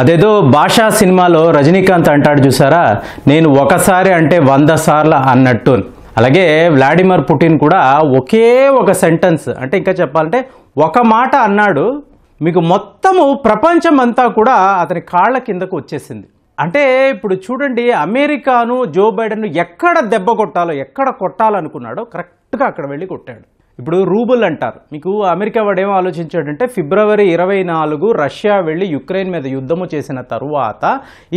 అదేదో భాషా సినిమాలో రజనీకాంత్ అంటాడు చూసారా నేను ఒకసారి అంటే వంద సార్లు అన్నట్టు అలాగే వ్లాడిమిర్ పుటిన్ కూడా ఒకే ఒక సెంటెన్స్ అంటే ఇంకా చెప్పాలంటే ఒక మాట అన్నాడు మీకు మొత్తము ప్రపంచం అంతా కూడా అతని కాళ్ళ కిందకు వచ్చేసింది అంటే ఇప్పుడు చూడండి అమెరికాను జో బైడెన్ ఎక్కడ దెబ్బ కొట్టాలో ఎక్కడ కొట్టాలనుకున్నాడో కరెక్ట్గా అక్కడ వెళ్ళి కొట్టాడు ఇప్పుడు రూబుల్ అంటారు మీకు అమెరికా వాడు ఏమో ఆలోచించాడంటే ఫిబ్రవరి ఇరవై నాలుగు రష్యా వెళ్ళి యుక్రెయిన్ మీద యుద్ధము చేసిన తరువాత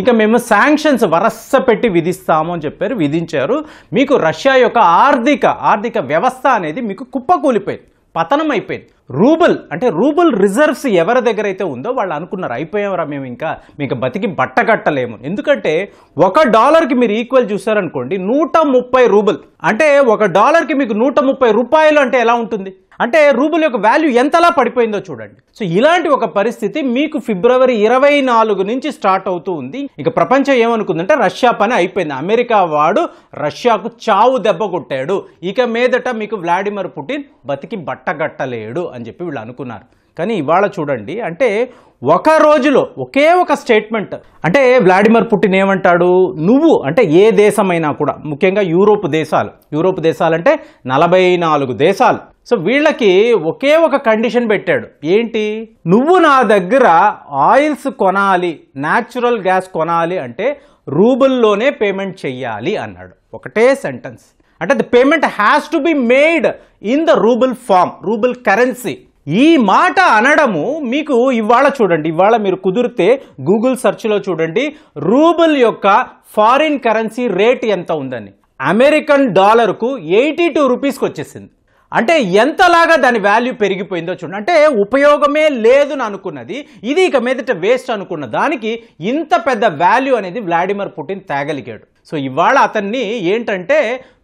ఇంకా మేము శాంక్షన్స్ వరస పెట్టి విధిస్తాము అని చెప్పారు విధించారు మీకు రష్యా యొక్క ఆర్థిక ఆర్థిక వ్యవస్థ అనేది మీకు కుప్పకూలిపోయింది పతనం అయిపోయింది రూబల్ అంటే రూబల్ రిజర్వ్స్ ఎవరి దగ్గర అయితే ఉందో వాళ్ళు అనుకున్నారు అయిపోయామరా మేము ఇంకా మీకు బతికి బట్ట కట్టలేము ఎందుకంటే ఒక డాలర్కి మీరు ఈక్వల్ చూసారనుకోండి నూట ముప్పై రూబల్ అంటే ఒక డాలర్కి మీకు నూట ముప్పై రూపాయలు అంటే ఎలా ఉంటుంది అంటే రూబుల్ యొక్క వాల్యూ ఎంతలా పడిపోయిందో చూడండి సో ఇలాంటి ఒక పరిస్థితి మీకు ఫిబ్రవరి ఇరవై నాలుగు నుంచి స్టార్ట్ అవుతూ ఉంది ఇక ప్రపంచం ఏమనుకుందంటే రష్యా పని అయిపోయింది అమెరికా వాడు రష్యాకు చావు దెబ్బ కొట్టాడు ఇక మీదట మీకు వ్లాడిమిర్ పుటిన్ బతికి బట్టగట్టలేడు అని చెప్పి వీళ్ళు అనుకున్నారు కానీ ఇవాళ చూడండి అంటే ఒక రోజులో ఒకే ఒక స్టేట్మెంట్ అంటే వ్లాడిమిర్ పుటిన్ ఏమంటాడు నువ్వు అంటే ఏ దేశమైనా కూడా ముఖ్యంగా యూరోప్ దేశాలు యూరోప్ దేశాలంటే నలభై నాలుగు దేశాలు సో వీళ్ళకి ఒకే ఒక కండిషన్ పెట్టాడు ఏంటి నువ్వు నా దగ్గర ఆయిల్స్ కొనాలి న్యాచురల్ గ్యాస్ కొనాలి అంటే రూబుల్లోనే పేమెంట్ చెయ్యాలి అన్నాడు ఒకటే సెంటెన్స్ అంటే the payment has to be made in the rouble form rouble currency ఈ మాట అనడము మీకు ఇవాళ చూడండి ఇవాళ మీరు కుదిరితే గూగుల్ సెర్చ్లో చూడండి రూబుల్ యొక్క ఫారిన్ కరెన్సీ రేట్ ఎంత ఉందని అమెరికన్ డాలర్కు ఎయిటీ టూ రూపీస్కి వచ్చేసింది అంటే ఎంతలాగా దాని వాల్యూ పెరిగిపోయిందో చూడండి అంటే ఉపయోగమే అని అనుకున్నది ఇది ఇక మీదట వేస్ట్ అనుకున్న దానికి ఇంత పెద్ద వాల్యూ అనేది వ్లాడిమిర్ పుటిన్ తేగలిగాడు సో ఇవాళ అతన్ని ఏంటంటే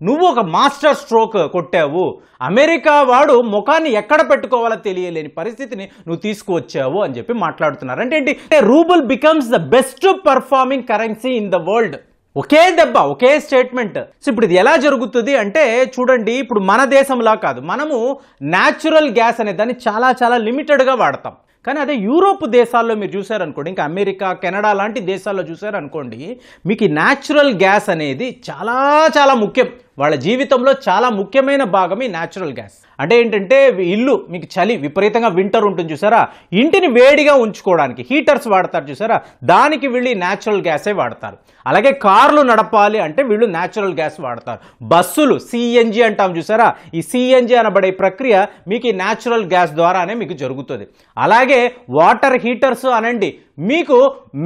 నువ్వు ఒక మాస్టర్ స్ట్రోక్ కొట్టావు అమెరికా వాడు ముఖాన్ని ఎక్కడ పెట్టుకోవాలో తెలియలేని పరిస్థితిని నువ్వు తీసుకువచ్చావు అని చెప్పి మాట్లాడుతున్నారు అంటే ఏంటి rouble becomes the best performing currency in the world ఒకే దెబ్బ ఒకే స్టేట్మెంట్ సో ఇప్పుడు ఇది ఎలా జరుగుతుంది అంటే చూడండి ఇప్పుడు మన దేశంలా కాదు మనము న్యాచురల్ గ్యాస్ అనే దాన్ని చాలా చాలా లిమిటెడ్గా వాడతాం కానీ అదే యూరోప్ దేశాల్లో మీరు చూసారనుకోండి ఇంకా అమెరికా కెనడా లాంటి దేశాల్లో చూసారనుకోండి మీకు ఈ న్యాచురల్ గ్యాస్ అనేది చాలా చాలా ముఖ్యం వాళ్ళ జీవితంలో చాలా ముఖ్యమైన భాగం ఈ న్యాచురల్ గ్యాస్ అంటే ఏంటంటే ఇల్లు మీకు చలి విపరీతంగా వింటర్ ఉంటుంది చూసారా ఇంటిని వేడిగా ఉంచుకోవడానికి హీటర్స్ వాడతారు చూసారా దానికి వీళ్ళు న్యాచురల్ గ్యాసే వాడతారు అలాగే కార్లు నడపాలి అంటే వీళ్ళు న్యాచురల్ గ్యాస్ వాడతారు బస్సులు సిఎన్జి అంటాం చూసారా ఈ సిఎన్జి అనబడే ప్రక్రియ మీకు ఈ న్యాచురల్ గ్యాస్ ద్వారానే మీకు జరుగుతుంది అలాగే వాటర్ హీటర్స్ అనండి మీకు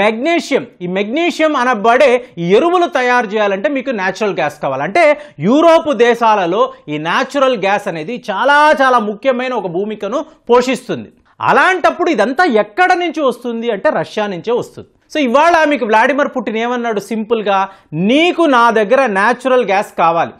మెగ్నీషియం ఈ మెగ్నీషియం అనబడే ఎరువులు తయారు చేయాలంటే మీకు న్యాచురల్ గ్యాస్ కావాలి అంటే యూరోపు దేశాలలో ఈ న్యాచురల్ గ్యాస్ అనేది చాలా చాలా ముఖ్యమైన ఒక భూమికను పోషిస్తుంది అలాంటప్పుడు ఇదంతా ఎక్కడ నుంచి వస్తుంది అంటే రష్యా నుంచే వస్తుంది సో ఇవాళ మీకు వ్లాడిమిర్ పుటిన్ ఏమన్నాడు సింపుల్గా నీకు నా దగ్గర న్యాచురల్ గ్యాస్ కావాలి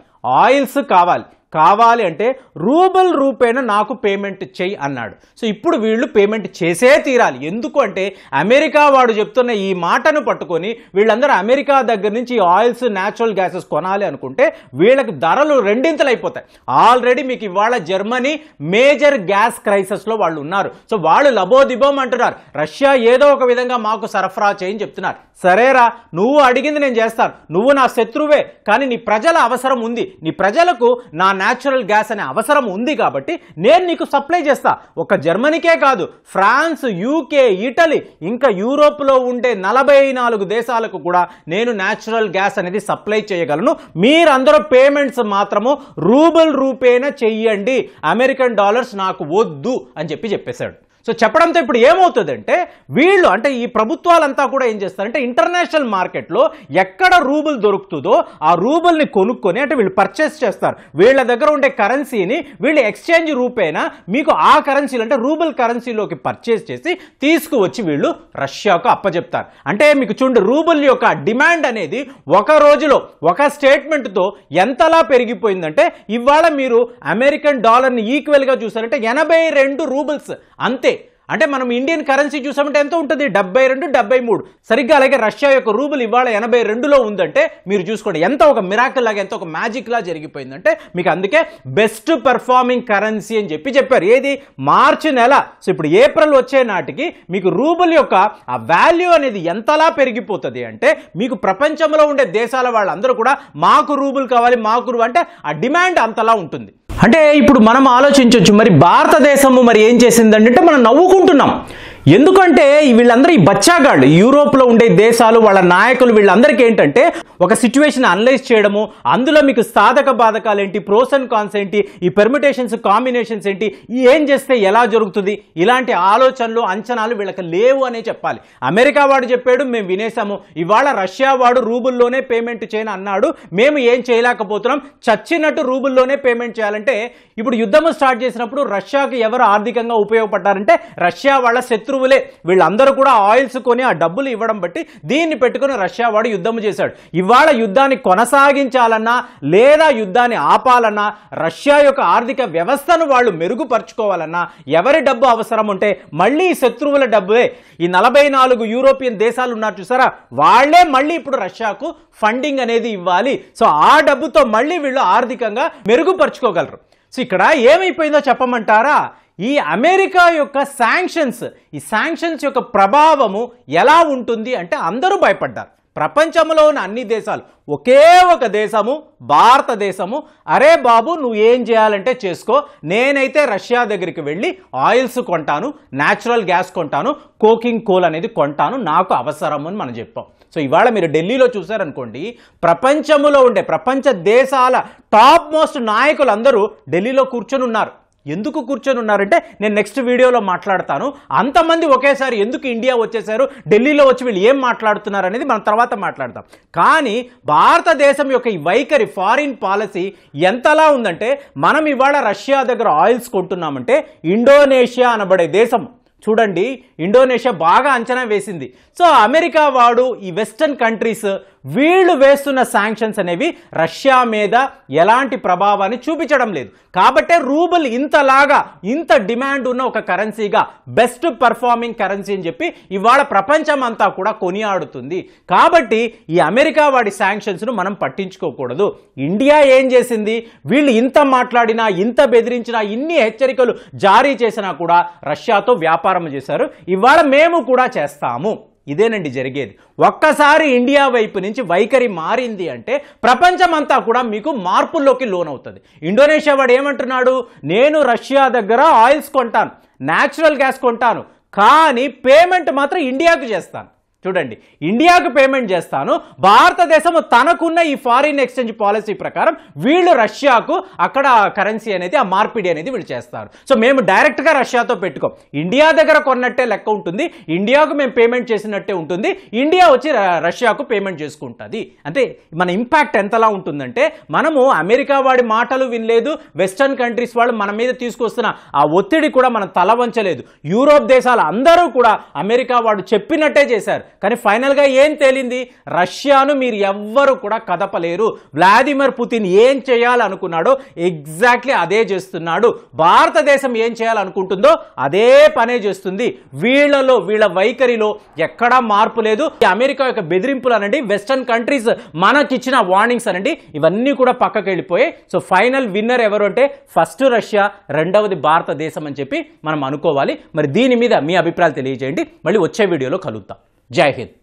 ఆయిల్స్ కావాలి కావాలి అంటే రూబల్ రూపేన నాకు పేమెంట్ చేయి అన్నాడు సో ఇప్పుడు వీళ్ళు పేమెంట్ చేసే తీరాలి ఎందుకు అంటే అమెరికా వాడు చెప్తున్న ఈ మాటను పట్టుకొని వీళ్ళందరూ అమెరికా దగ్గర నుంచి ఆయిల్స్ న్యాచురల్ గ్యాసెస్ కొనాలి అనుకుంటే వీళ్ళకి ధరలు రెండింతలు అయిపోతాయి ఆల్రెడీ మీకు ఇవాళ జర్మనీ మేజర్ గ్యాస్ క్రైసిస్లో వాళ్ళు ఉన్నారు సో వాళ్ళు లబోదిబోం అంటున్నారు రష్యా ఏదో ఒక విధంగా మాకు సరఫరా చేయని చెప్తున్నారు సరేరా నువ్వు అడిగింది నేను చేస్తాను నువ్వు నా శత్రువే కానీ నీ ప్రజల అవసరం ఉంది నీ ప్రజలకు నా న్యాచురల్ గ్యాస్ అనే అవసరం ఉంది కాబట్టి నేను నీకు సప్లై చేస్తా ఒక జర్మనీకే కాదు ఫ్రాన్స్ యూకే ఇటలీ ఇంకా యూరోప్లో ఉండే నలభై నాలుగు దేశాలకు కూడా నేను న్యాచురల్ గ్యాస్ అనేది సప్లై చేయగలను మీరందరూ పేమెంట్స్ మాత్రము రూబుల్ రూపేన చెయ్యండి అమెరికన్ డాలర్స్ నాకు వద్దు అని చెప్పి చెప్పేశాడు సో చెప్పడంతో ఇప్పుడు ఏమవుతుందంటే వీళ్ళు అంటే ఈ ప్రభుత్వాలంతా కూడా ఏం చేస్తారంటే ఇంటర్నేషనల్ మార్కెట్లో ఎక్కడ రూబుల్ దొరుకుతుందో ఆ రూబుల్ని కొనుక్కొని అంటే వీళ్ళు పర్చేస్ చేస్తారు వీళ్ళ దగ్గర ఉండే కరెన్సీని వీళ్ళు ఎక్స్చేంజ్ రూపేనా మీకు ఆ కరెన్సీలు అంటే రూబుల్ కరెన్సీలోకి పర్చేస్ చేసి తీసుకువచ్చి వీళ్ళు రష్యాకు అప్పజెప్తారు అంటే మీకు చూడండి రూబుల్ యొక్క డిమాండ్ అనేది ఒక రోజులో ఒక స్టేట్మెంట్తో ఎంతలా పెరిగిపోయిందంటే ఇవాళ మీరు అమెరికన్ డాలర్ని ఈక్వల్గా చూసారంటే ఎనభై రెండు రూబుల్స్ అంతే అంటే మనం ఇండియన్ కరెన్సీ చూసామంటే ఎంత ఉంటుంది డెబ్బై రెండు డెబ్బై మూడు సరిగ్గా అలాగే రష్యా యొక్క రూబుల్ ఇవాళ ఎనభై రెండులో ఉందంటే మీరు చూసుకోండి ఎంత ఒక మిరాకల్ లాగా ఎంత ఒక మ్యాజిక్ లా జరిగిపోయిందంటే మీకు అందుకే బెస్ట్ పెర్ఫార్మింగ్ కరెన్సీ అని చెప్పి చెప్పారు ఏది మార్చి నెల సో ఇప్పుడు ఏప్రిల్ వచ్చే నాటికి మీకు రూబుల్ యొక్క ఆ వాల్యూ అనేది ఎంతలా పెరిగిపోతుంది అంటే మీకు ప్రపంచంలో ఉండే దేశాల వాళ్ళందరూ కూడా మాకు రూబుల్ కావాలి మాకు అంటే ఆ డిమాండ్ అంతలా ఉంటుంది అంటే ఇప్పుడు మనం ఆలోచించవచ్చు మరి భారతదేశము మరి ఏం చేసిందంటే మనం నవ్వుకుంటున్నాం ఎందుకంటే వీళ్ళందరూ ఈ బచ్చాగాళ్ళు యూరోప్లో ఉండే దేశాలు వాళ్ళ నాయకులు వీళ్ళందరికీ ఏంటంటే ఒక సిచ్యువేషన్ అనలైజ్ చేయడము అందులో మీకు సాధక బాధకాలు ఏంటి ప్రోస్ అండ్ కాన్స్ ఏంటి ఈ పెర్మిటేషన్స్ కాంబినేషన్స్ ఏంటి ఏం చేస్తే ఎలా జరుగుతుంది ఇలాంటి ఆలోచనలు అంచనాలు వీళ్ళకి లేవు అనే చెప్పాలి అమెరికా వాడు చెప్పాడు మేము వినేసాము ఇవాళ రష్యా వాడు రూబుల్లోనే పేమెంట్ చేయను అన్నాడు మేము ఏం చేయలేకపోతున్నాం చచ్చినట్టు రూబుల్లోనే పేమెంట్ చేయాలంటే ఇప్పుడు యుద్ధం స్టార్ట్ చేసినప్పుడు రష్యాకు ఎవరు ఆర్థికంగా ఉపయోగపడ్డారంటే రష్యా వాళ్ళ శత్రు శత్రువులే వీళ్ళందరూ కూడా ఆయిల్స్ కొని ఆ డబ్బులు ఇవ్వడం బట్టి దీన్ని పెట్టుకుని రష్యా వాడు యుద్ధం చేశాడు ఇవాళ యుద్ధాన్ని కొనసాగించాలన్నా లేదా యుద్ధాన్ని ఆపాలన్నా రష్యా యొక్క ఆర్థిక వ్యవస్థను వాళ్ళు మెరుగుపరుచుకోవాలన్నా ఎవరి డబ్బు అవసరం ఉంటే మళ్ళీ శత్రువుల డబ్బులే ఈ నలభై నాలుగు యూరోపియన్ దేశాలు ఉన్నారు చూసారా వాళ్లే మళ్ళీ ఇప్పుడు రష్యాకు ఫండింగ్ అనేది ఇవ్వాలి సో ఆ డబ్బుతో మళ్ళీ వీళ్ళు ఆర్థికంగా మెరుగుపరుచుకోగలరు సో ఇక్కడ ఏమైపోయిందో చెప్పమంటారా ఈ అమెరికా యొక్క శాంక్షన్స్ ఈ శాంక్షన్స్ యొక్క ప్రభావము ఎలా ఉంటుంది అంటే అందరూ భయపడ్డారు ప్రపంచంలో ఉన్న అన్ని దేశాలు ఒకే ఒక దేశము భారతదేశము అరే బాబు నువ్వు ఏం చేయాలంటే చేసుకో నేనైతే రష్యా దగ్గరికి వెళ్ళి ఆయిల్స్ కొంటాను న్యాచురల్ గ్యాస్ కొంటాను కోకింగ్ కోల్ అనేది కొంటాను నాకు అవసరం అని మనం చెప్పాం సో ఇవాళ మీరు ఢిల్లీలో చూసారనుకోండి ప్రపంచంలో ఉండే ప్రపంచ దేశాల టాప్ మోస్ట్ నాయకులు అందరూ ఢిల్లీలో కూర్చొని ఉన్నారు ఎందుకు కూర్చొని ఉన్నారంటే నేను నెక్స్ట్ వీడియోలో మాట్లాడతాను అంతమంది ఒకేసారి ఎందుకు ఇండియా వచ్చేసారు ఢిల్లీలో వచ్చి వీళ్ళు ఏం మాట్లాడుతున్నారు అనేది మనం తర్వాత మాట్లాడతాం కానీ భారతదేశం యొక్క ఈ వైఖరి ఫారిన్ పాలసీ ఎంతలా ఉందంటే మనం ఇవాళ రష్యా దగ్గర ఆయిల్స్ కొంటున్నామంటే ఇండోనేషియా అనబడే దేశం చూడండి ఇండోనేషియా బాగా అంచనా వేసింది సో అమెరికా వాడు ఈ వెస్టర్న్ కంట్రీస్ వీళ్ళు వేస్తున్న శాంక్షన్స్ అనేవి రష్యా మీద ఎలాంటి ప్రభావాన్ని చూపించడం లేదు కాబట్టే రూబుల్ ఇంతలాగా ఇంత డిమాండ్ ఉన్న ఒక కరెన్సీగా బెస్ట్ పర్ఫార్మింగ్ కరెన్సీ అని చెప్పి ఇవాళ ప్రపంచం అంతా కూడా కొనియాడుతుంది కాబట్టి ఈ అమెరికా వాడి శాంక్షన్స్ను మనం పట్టించుకోకూడదు ఇండియా ఏం చేసింది వీళ్ళు ఇంత మాట్లాడినా ఇంత బెదిరించినా ఇన్ని హెచ్చరికలు జారీ చేసినా కూడా రష్యాతో వ్యాపారం చేశారు ఇవాళ మేము కూడా చేస్తాము ఇదేనండి జరిగేది ఒక్కసారి ఇండియా వైపు నుంచి వైఖరి మారింది అంటే ప్రపంచమంతా కూడా మీకు మార్పుల్లోకి లోనవుతుంది ఇండోనేషియా వాడు ఏమంటున్నాడు నేను రష్యా దగ్గర ఆయిల్స్ కొంటాను న్యాచురల్ గ్యాస్ కొంటాను కానీ పేమెంట్ మాత్రం ఇండియాకు చేస్తాను చూడండి ఇండియాకు పేమెంట్ చేస్తాను భారతదేశం తనకున్న ఈ ఫారిన్ ఎక్స్చేంజ్ పాలసీ ప్రకారం వీళ్ళు రష్యాకు అక్కడ కరెన్సీ అనేది ఆ మార్పిడి అనేది వీళ్ళు చేస్తారు సో మేము డైరెక్ట్గా రష్యాతో పెట్టుకోం ఇండియా దగ్గర కొన్నట్టే లెక్క ఉంటుంది ఇండియాకు మేము పేమెంట్ చేసినట్టే ఉంటుంది ఇండియా వచ్చి రష్యాకు పేమెంట్ చేసుకుంటుంది అంటే మన ఇంపాక్ట్ ఎంతలా ఉంటుందంటే మనము అమెరికా వాడి మాటలు వినలేదు వెస్టర్న్ కంట్రీస్ వాళ్ళు మన మీద తీసుకొస్తున్న ఆ ఒత్తిడి కూడా మనం తలవంచలేదు యూరోప్ దేశాలు అందరూ కూడా అమెరికా వాడు చెప్పినట్టే చేశారు కానీ ఫైనల్గా ఏం తేలింది రష్యాను మీరు ఎవ్వరు కూడా కదపలేరు వ్లాదిమిర్ పుతిన్ ఏం చేయాలనుకున్నాడో ఎగ్జాక్ట్లీ అదే చేస్తున్నాడు భారతదేశం ఏం చేయాలనుకుంటుందో అదే పనే చేస్తుంది వీళ్లలో వీళ్ళ వైఖరిలో ఎక్కడా మార్పు లేదు అమెరికా యొక్క బెదిరింపులు అనండి వెస్టర్న్ కంట్రీస్ మనకిచ్చిన వార్నింగ్స్ అనండి ఇవన్నీ కూడా పక్కకి వెళ్ళిపోయాయి సో ఫైనల్ విన్నర్ ఎవరు అంటే ఫస్ట్ రష్యా రెండవది భారతదేశం అని చెప్పి మనం అనుకోవాలి మరి దీని మీద మీ అభిప్రాయాలు తెలియజేయండి మళ్ళీ వచ్చే వీడియోలో కలుద్దాం जय हिंद